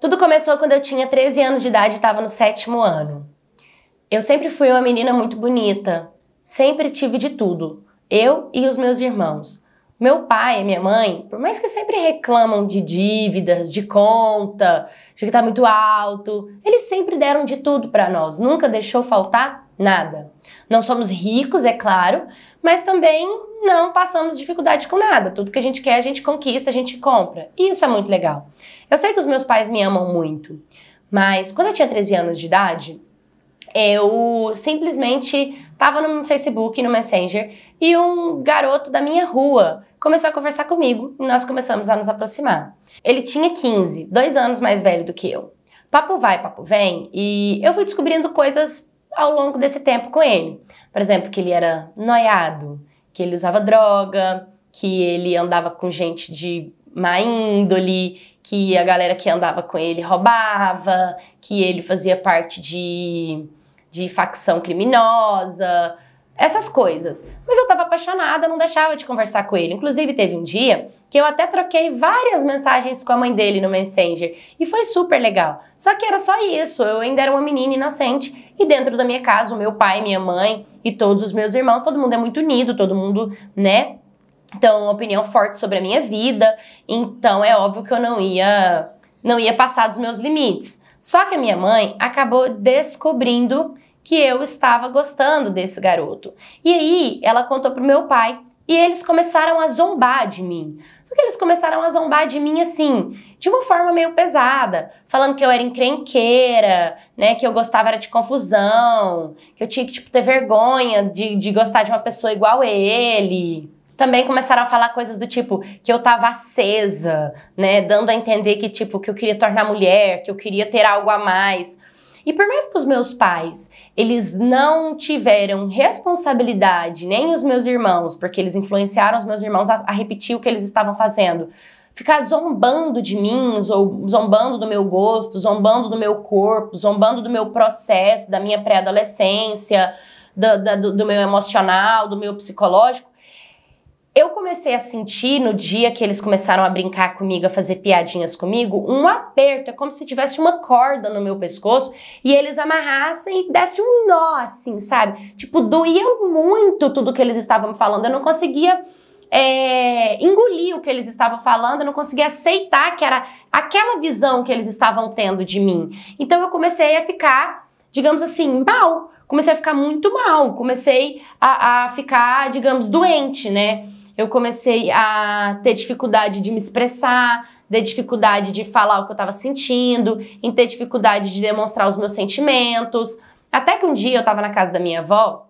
Tudo começou quando eu tinha 13 anos de idade e estava no sétimo ano. Eu sempre fui uma menina muito bonita, sempre tive de tudo, eu e os meus irmãos. Meu pai e minha mãe, por mais que sempre reclamam de dívidas, de conta, de que está muito alto, eles sempre deram de tudo para nós, nunca deixou faltar nada. Não somos ricos, é claro, mas também não passamos dificuldade com nada. Tudo que a gente quer, a gente conquista, a gente compra. E isso é muito legal. Eu sei que os meus pais me amam muito, mas quando eu tinha 13 anos de idade, eu simplesmente estava no Facebook, no Messenger, e um garoto da minha rua começou a conversar comigo e nós começamos a nos aproximar. Ele tinha 15, dois anos mais velho do que eu. Papo vai, papo vem, e eu fui descobrindo coisas ao longo desse tempo com ele. Por exemplo, que ele era noiado, que ele usava droga, que ele andava com gente de má índole, que a galera que andava com ele roubava, que ele fazia parte de, de facção criminosa, essas coisas. Mas eu estava apaixonada, não deixava de conversar com ele. Inclusive, teve um dia que eu até troquei várias mensagens com a mãe dele no Messenger e foi super legal. Só que era só isso, eu ainda era uma menina inocente e dentro da minha casa, o meu pai, minha mãe e todos os meus irmãos, todo mundo é muito unido, todo mundo, né? Então, uma opinião forte sobre a minha vida, então é óbvio que eu não ia não ia passar dos meus limites. Só que a minha mãe acabou descobrindo que eu estava gostando desse garoto. E aí, ela contou pro meu pai e eles começaram a zombar de mim. Só que eles começaram a zombar de mim assim, de uma forma meio pesada, falando que eu era encrenqueira, né, que eu gostava era de confusão, que eu tinha que tipo ter vergonha de, de gostar de uma pessoa igual ele. Também começaram a falar coisas do tipo que eu tava acesa, né, dando a entender que tipo que eu queria tornar mulher, que eu queria ter algo a mais. E por mais que os meus pais, eles não tiveram responsabilidade, nem os meus irmãos, porque eles influenciaram os meus irmãos a, a repetir o que eles estavam fazendo, ficar zombando de mim, zombando do meu gosto, zombando do meu corpo, zombando do meu processo, da minha pré-adolescência, do, do, do meu emocional, do meu psicológico, eu comecei a sentir no dia que eles começaram a brincar comigo, a fazer piadinhas comigo, um aperto, é como se tivesse uma corda no meu pescoço e eles amarrassem e desse um nó, assim, sabe? Tipo, doía muito tudo que eles estavam falando, eu não conseguia é, engolir o que eles estavam falando, eu não conseguia aceitar que era aquela visão que eles estavam tendo de mim. Então eu comecei a ficar, digamos assim, mal. Comecei a ficar muito mal, comecei a, a ficar, digamos, doente, né? eu comecei a ter dificuldade de me expressar, ter dificuldade de falar o que eu estava sentindo, em ter dificuldade de demonstrar os meus sentimentos. Até que um dia eu estava na casa da minha avó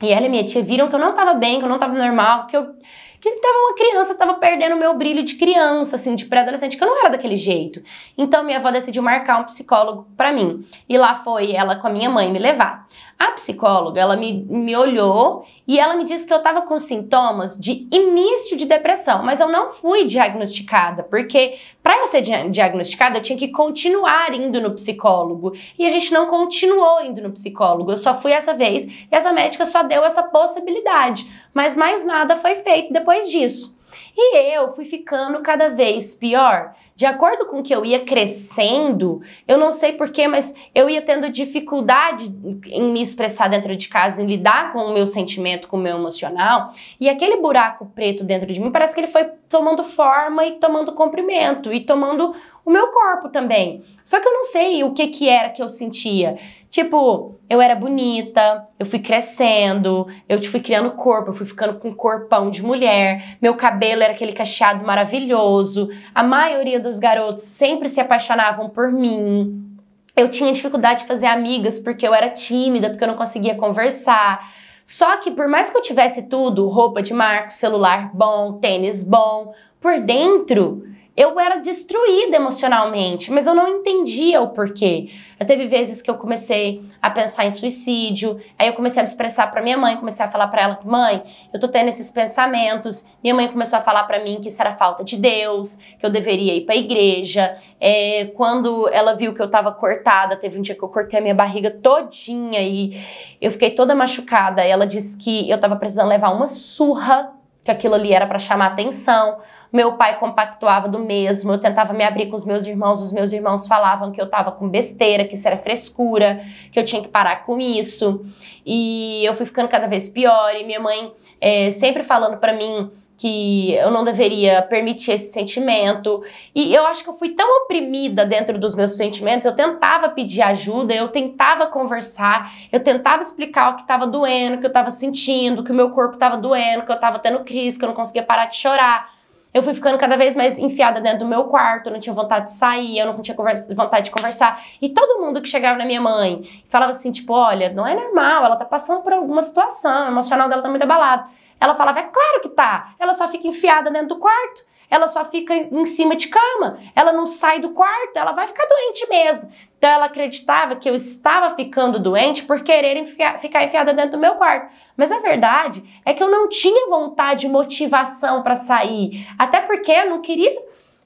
e ela e minha tia viram que eu não estava bem, que eu não estava normal, que eu que ele tava uma criança, tava perdendo o meu brilho de criança, assim, de pré-adolescente, que eu não era daquele jeito. Então minha avó decidiu marcar um psicólogo para mim. E lá foi ela com a minha mãe me levar. A psicóloga, ela me, me olhou e ela me disse que eu estava com sintomas de início de depressão, mas eu não fui diagnosticada, porque para eu ser diagnosticada, eu tinha que continuar indo no psicólogo. E a gente não continuou indo no psicólogo. Eu só fui essa vez e essa médica só deu essa possibilidade. Mas mais nada foi feito depois disso. E eu fui ficando cada vez pior. De acordo com que eu ia crescendo, eu não sei porquê, mas eu ia tendo dificuldade em me expressar dentro de casa, em lidar com o meu sentimento, com o meu emocional. E aquele buraco preto dentro de mim parece que ele foi tomando forma e tomando comprimento e tomando o meu corpo também. Só que eu não sei o que que era que eu sentia. Tipo, eu era bonita, eu fui crescendo, eu fui criando corpo, eu fui ficando com um corpão de mulher, meu cabelo era aquele cacheado maravilhoso. A maioria dos garotos sempre se apaixonavam por mim. Eu tinha dificuldade de fazer amigas porque eu era tímida, porque eu não conseguia conversar. Só que por mais que eu tivesse tudo, roupa de marca, celular bom, tênis bom, por dentro eu era destruída emocionalmente, mas eu não entendia o porquê. Eu teve vezes que eu comecei a pensar em suicídio, aí eu comecei a me expressar para minha mãe, comecei a falar para ela que mãe, eu tô tendo esses pensamentos. Minha mãe começou a falar para mim que isso era falta de Deus, que eu deveria ir para igreja. É, quando ela viu que eu tava cortada, teve um dia que eu cortei a minha barriga todinha e eu fiquei toda machucada. Ela disse que eu tava precisando levar uma surra, que aquilo ali era para chamar atenção meu pai compactuava do mesmo, eu tentava me abrir com os meus irmãos, os meus irmãos falavam que eu tava com besteira, que isso era frescura, que eu tinha que parar com isso. E eu fui ficando cada vez pior, e minha mãe é, sempre falando para mim que eu não deveria permitir esse sentimento. E eu acho que eu fui tão oprimida dentro dos meus sentimentos, eu tentava pedir ajuda, eu tentava conversar, eu tentava explicar o que estava doendo, o que eu estava sentindo, que o meu corpo estava doendo, que eu estava tendo crise, que eu não conseguia parar de chorar eu fui ficando cada vez mais enfiada dentro do meu quarto, eu não tinha vontade de sair, eu não tinha conversa, vontade de conversar. E todo mundo que chegava na minha mãe falava assim, tipo, olha, não é normal, ela tá passando por alguma situação, o emocional dela tá muito abalado. Ela falava, é claro que tá, ela só fica enfiada dentro do quarto ela só fica em cima de cama, ela não sai do quarto, ela vai ficar doente mesmo. Então ela acreditava que eu estava ficando doente por querer ficar enfiada dentro do meu quarto. Mas a verdade é que eu não tinha vontade, motivação para sair, até porque eu não queria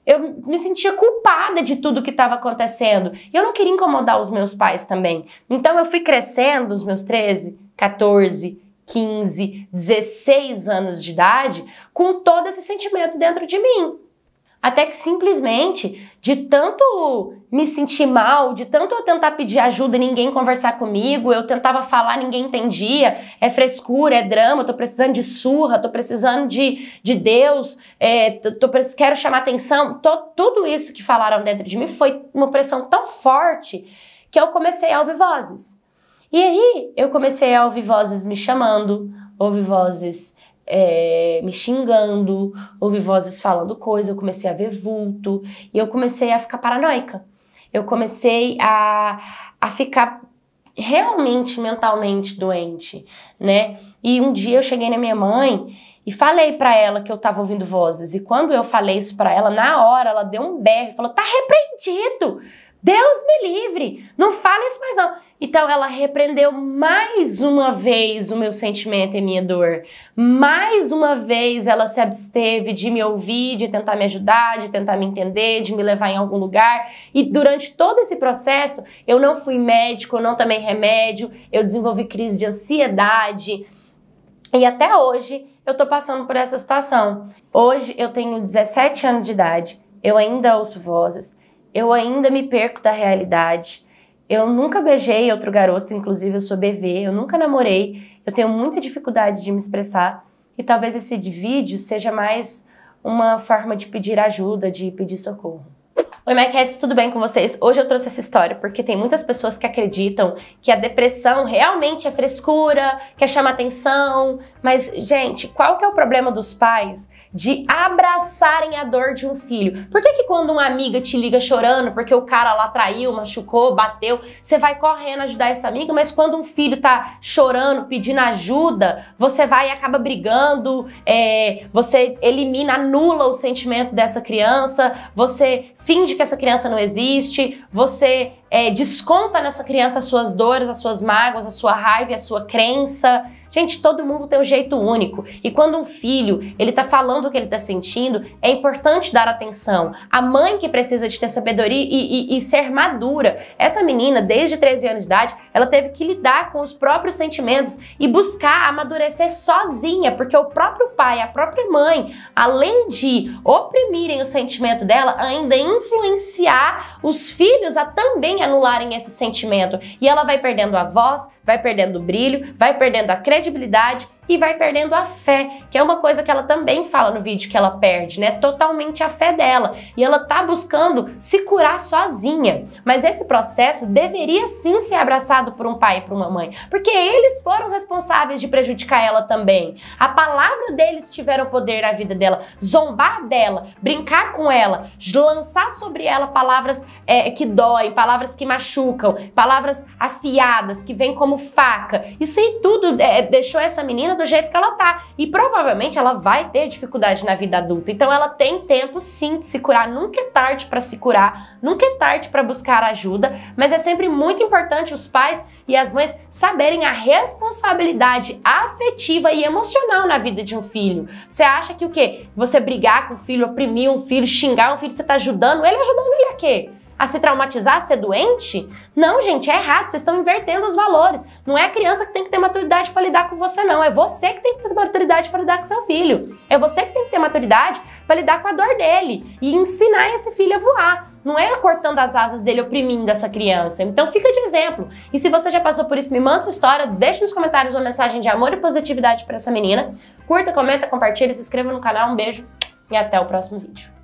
eu me sentia culpada de tudo que estava acontecendo. E eu não queria incomodar os meus pais também. Então eu fui crescendo os meus 13, 14, 15, 16 anos de idade com todo esse sentimento dentro de mim. Até que simplesmente, de tanto me sentir mal, de tanto eu tentar pedir ajuda e ninguém conversar comigo, eu tentava falar, ninguém entendia, é frescura, é drama, tô precisando de surra, tô precisando de, de Deus, é, tô, tô, quero chamar atenção. Tô, tudo isso que falaram dentro de mim foi uma pressão tão forte que eu comecei a ouvir vozes. E aí eu comecei a ouvir vozes me chamando, ouvir vozes é, me xingando, ouvir vozes falando coisa, eu comecei a ver vulto e eu comecei a ficar paranoica. Eu comecei a, a ficar realmente mentalmente doente, né? E um dia eu cheguei na minha mãe e falei para ela que eu tava ouvindo vozes. E quando eu falei isso para ela, na hora ela deu um berro e falou: "Tá repreendido. Deus me livre. Não fala isso mais não". Então ela repreendeu mais uma vez o meu sentimento e minha dor. Mais uma vez ela se absteve de me ouvir, de tentar me ajudar, de tentar me entender, de me levar em algum lugar. E durante todo esse processo, eu não fui médico, eu não tomei remédio, eu desenvolvi crise de ansiedade. E até hoje eu tô passando por essa situação. Hoje eu tenho 17 anos de idade, eu ainda ouço vozes, eu ainda me perco da realidade eu nunca beijei outro garoto, inclusive eu sou BV, eu nunca namorei, eu tenho muita dificuldade de me expressar e talvez esse vídeo seja mais uma forma de pedir ajuda, de pedir socorro. Oi, Maquettes, tudo bem com vocês? Hoje eu trouxe essa história porque tem muitas pessoas que acreditam que a depressão realmente é frescura, que é chamar atenção, mas, gente, qual que é o problema dos pais de abraçarem a dor de um filho? Por que que quando uma amiga te liga chorando porque o cara lá traiu, machucou, bateu, você vai correndo ajudar essa amiga, mas quando um filho tá chorando, pedindo ajuda, você vai e acaba brigando, é, você elimina, anula o sentimento dessa criança, você finge que essa criança não existe, você é, desconta nessa criança as suas dores, as suas mágoas, a sua raiva, a sua crença. Gente, todo mundo tem um jeito único. E quando um filho, ele tá falando o que ele tá sentindo, é importante dar atenção. A mãe que precisa de ter sabedoria e, e, e ser madura. Essa menina, desde 13 anos de idade, ela teve que lidar com os próprios sentimentos e buscar amadurecer sozinha, porque o próprio pai, a própria mãe, além de oprimirem o sentimento dela, ainda influenciar os filhos a também anularem esse sentimento. E ela vai perdendo a voz, vai perdendo o brilho, vai perdendo a crença credibilidade e vai perdendo a fé, que é uma coisa que ela também fala no vídeo que ela perde, né? Totalmente a fé dela. E ela tá buscando se curar sozinha. Mas esse processo deveria sim ser abraçado por um pai e por uma mãe, porque eles foram responsáveis de prejudicar ela também. A palavra deles tiveram poder na vida dela, zombar dela, brincar com ela, lançar sobre ela palavras é, que doem, palavras que machucam, palavras afiadas, que vêm como faca. Isso aí tudo é, deixou essa menina do jeito que ela tá. E provavelmente ela vai ter dificuldade na vida adulta. Então ela tem tempo sim de se curar. Nunca é tarde para se curar, nunca é tarde para buscar ajuda, mas é sempre muito importante os pais e as mães saberem a responsabilidade afetiva e emocional na vida de um filho. Você acha que o quê? Você brigar com o filho, oprimir um filho, xingar um filho, você tá ajudando? Ele ajudando ele a quê? a se traumatizar, a ser doente? Não, gente, é errado. Vocês estão invertendo os valores. Não é a criança que tem que ter maturidade para lidar com você, não. É você que tem que ter maturidade para lidar com seu filho. É você que tem que ter maturidade para lidar com a dor dele e ensinar esse filho a voar. Não é cortando as asas dele, oprimindo essa criança. Então fica de exemplo. E se você já passou por isso, me manda sua história, deixe nos comentários uma mensagem de amor e positividade para essa menina. Curta, comenta, compartilha, se inscreva no canal. Um beijo e até o próximo vídeo.